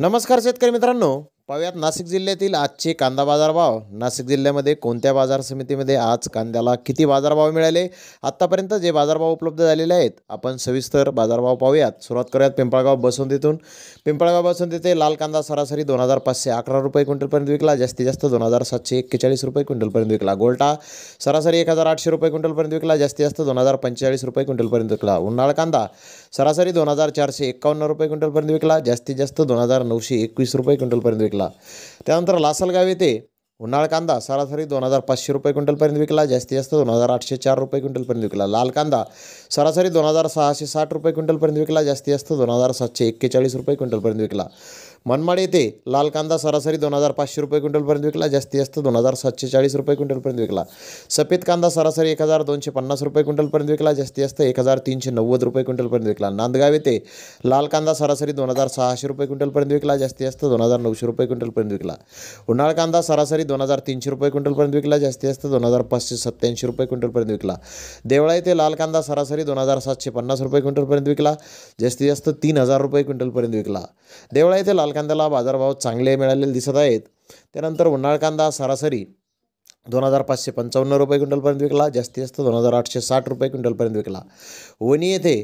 नमस्कार शेतकरी मित्रांनो पाहूयात नाशिक जिल्ह्यातील आजचे कांदा बाजारभाव नाशिक जिल्ह्यामध्ये कोणत्या बाजार समितीमध्ये आज कांद्याला किती बाजारभाव मिळाले आत्तापर्यंत जे बाजारभाव उपलब्ध झालेले आहेत आपण सविस्तर बाजारभाव पाहूयात सुरुवात करूयात पिंपळगाव बसवंतीतून पिंपळगाव बसवंती लाल कांदा सरासरी दोन हजार पाचशे अकरा रुपये क्विंटलपर्यंत विकला जास्तीत जास्त दोन हजार सातशे एक्केचाळीस रुपये क्विंटलपर्यंत विकला गोल्टा सरासरी एक हजार आठशे रुपये क्विंटलपर्यंत विकला जास्तीत जास्त दोन हजार पंचेचाळीस रुपये क्विंटलपर्यंत विकला उन्हाळ कांदा सरासरी दोन हजार चारशे एकावन्न रुपये क्विंटलपर्यंत विकला जास्तीत जास्त दोन हजार नऊशे एकवीस रुपये क्विंटलपर्यंत विकला विकला त्यानंतर लासलगाव येथे उन्हाळ कांदा सरासरी दोन हजार पाचशे रुपये क्विंटलपर्यंत विकला जास्तीत जास्त दोन हजार आठशे चार रुपये क्विंटलपर्यंत विकला लाल कांदा सरासरी दोन हजार सहाशे साठ रुपये क्विंटलपर्यंत विकला जास्तीत जास्त दोन हजार सातशे एक्केचाळीस रुपये क्विंटलपर्यंत विकला मनमाड येथे लाल कांदा सरासरी दोन हजार पाचशे रुपये क्विंटलपर्यंत विकला जास्ती जास्त दोन हजार सातशे चाळीस रुपये क्विंटलपर्यंत विकला सफेद कांदा सरासरी एक हजार दोनशे पन्नास रुपये क्विंटलपर्यंत विकला जास्ती जास्त एक हजार तीनशे नव्वद रुपये क्विंटलपर्यंत विकला नांदगाव येथे लाल कांदा सरासरी दोन हजार सहाशे रुपये क्विंटलपर्यंत विकला जास्ती जास्त दोन हजार नऊशे रुपये क्विंटलपर्यंत विकला उन्हाळ कांदा सरासरी दोन हजार तीनशे रुपये क्विंटलपर्यंत विकला जास्ती जास्त दोन हजार पाचशे सत्त्याऐंशी रुपये क्विंटलपर्यंत विकला देवळा येथे लाल कांदा सरासरी दोन हजार सातशे पन्नास रुपये क्विंटलपर्यंत विकला जास्ती जास्त तीन हजार रुपये क्विंटलपर्यंत विकला देवळा येथे लाल लाल कांद्याला बाजारभाव चांगले मिळालेले दिसत आहेत त्यानंतर उन्हाळ कांदा सरासरी दोन हजार पाचशे पंचावन्न रुपये क्विंटलपर्यंत विकला जास्तीत जास्त दोन हजार आठशे साठ रुपये क्विंटलपर्यंत विकला वणी येथे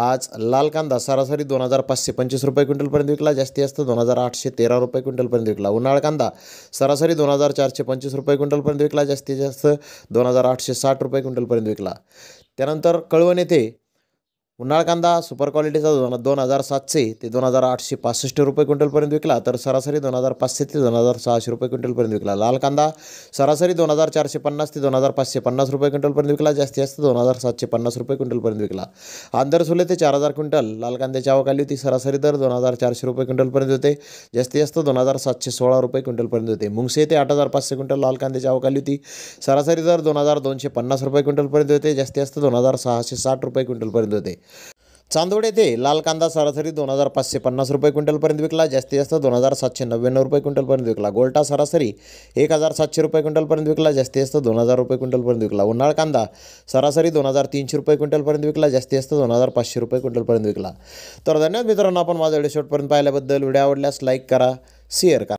आज लाल कांदा सरासरी दोन हजार पाचशे पंचवीस रुपये क्विंटलपर्यंत विकला जास्तीत जास्त दोन हजार आठशे तेरा रुपये क्विंटलपर्यंत विकला उन्हाळ कांदा सरासरी दोन हजार चारशे पंचवीस रुपये क्विंटलपर्यंत विकला जास्तीत जास्त दोन हजार आठशे साठ रुपये क्विंटलपर्यंत विकला त्यानंतर कळवण येथे उन्हाळ कांदा सुपर क्वालिटीचा दोन दोन हजार सातशे ते दोन हजार आठशे पासष्ट रुपये क्विंटलपर्यंत विकला तर सरासरी दोन हजार पाचशे ते दोन हजार सहाशे रुपये क्विंटलपर्यंत विकला लाल कांदा सरासरी दोन हजार चारशे पन्नास ते दोन हजार पाचशे पन्नास रुपये क्विंटलपर्यंत विकला जास्तीत जास्त दोन हजार सातशे पन्नास रुपये क्विंटलपर्यंत विकला आंदर सुले ते चार हजार क्विंटल लाल कांद्याची आवक आली होती सरासरी दर दोन हजार चारशे रुपये क्विंटलपर्यंत होते जास्तीत जास्त दोन हजार सातशे सोळा रुपये क्विंटलपर्यंत होते मुंगसे ते आठ हजार पाचशे क्विंटल लाल कांद्याची आवक होती सरासरी दर दोन हजार दोनशे पन्नास रुपये क्विंटलपर्यंत होते जास्तीत जास्त दोन हजार सहाशे साठ रुपये क्विंटलपर्यंत होते चांदोड येथे लाल कांदा सरासरी दोन हजार पाचशे पन्नास रुपये क्विंटलपर्यंत विकला जास्ती जास्त दोन हजार सातशे नव्याण्णव रुपये क्विंटलपर्यंत विकला गोल्टा सरासरी एक हजार सातशे रुपये क्विंटलपर्यंत विकला जास्ती जास्त दोन हजार रुपये क्विंटलपर्यंत विकला उन्हाळ कांदा सरासरी दोन हजार तीनशे रुपये क्विंटलपर्यंत विकला जास्ती जास्त दोन हजार पाचशे रुपये क्विंटलपर्यंत विकला तर धन्यवाद मित्रांनो आपण माझा व्हिडिओ शॉटपर्यंत पाहिल्याबद्दल व्हिडिओ आवडल्यास लाईक करा शेअर करा